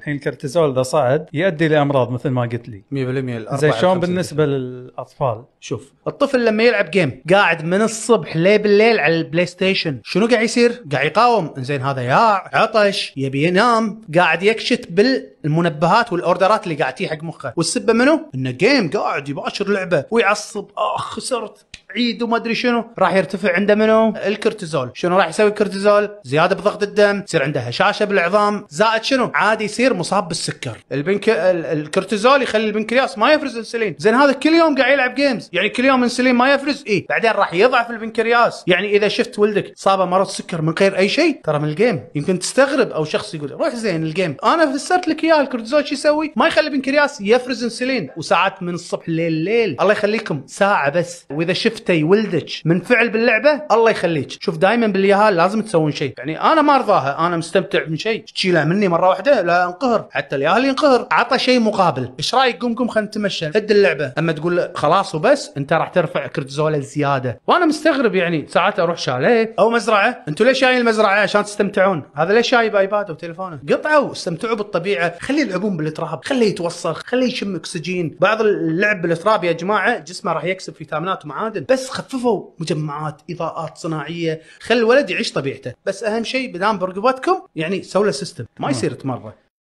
الحين الكورتيزول اذا صعد يؤدي لامراض مثل ما قلت لي 100% زي شلون بالنسبه للاطفال شوف الطفل لما يلعب جيم قاعد من الصبح ليه بالليل على البلاي ستيشن شنو قاعد يصير قاعد يقاوم زين هذا ياع عطش يبي ينام قاعد يكشت بالمنبهات والاوردرات اللي قاعد تجي حق مخه والسبه منو انه جيم قاعد يباشر لعبه ويعصب اخ خسرت عيد وما ادري شنو راح يرتفع عنده منو الكورتيزول شنو راح يسوي الكورتيزول زياده بضغط الدم تصير عنده هشاشه بالعظام زائد شنو عادي يصير مصاب بالسكر البنك الكورتيزول يخلي البنكرياس ما يفرز انسولين زين هذا كل يوم قاعد يلعب جيمز يعني كل يوم انسولين ما يفرز اي بعدين راح يضعف البنكرياس يعني اذا شفت ولدك صابه مرض سكر من غير اي شيء ترى من الجيم يمكن تستغرب او شخص يقول روح زين الجيم انا فسرت لك اياه الكورتيزول شو يسوي ما يخلي البنكرياس يفرز انسولين وساعات من الصبح لليل الله يخليكم ساعه بس واذا شفت شفته يولدك من فعل باللعبه الله يخليك شوف دائما باليهال لازم تسوون شيء يعني انا ما ارضاها انا مستمتع من شيء تشيلها مني مره واحده لا انقهر حتى الياهل ينقهر عطى شيء مقابل ايش رايك قوم قوم خلينا نتمشى هد اللعبه اما تقول خلاص وبس انت راح ترفع كورتيزول زياده وانا مستغرب يعني ساعات اروح شاليه او مزرعه انتوا ليش جايين المزرعه عشان تستمتعون هذا ليش جايب ايباد وتليفونه قطعوا واستمتعوا بالطبيعه خليه يلعبون بالتراب خليه يتوسخ خليه يشم اكسجين بعض اللعب بالتراب يا جماعه جسمه راح يكسب فيتامينات ومعادن بس خففوا مجمعات اضاءات صناعيه خلي الولد يعيش طبيعته بس اهم شيء بدام برقباتكم يعني سووا له سيستم ما يصير تمره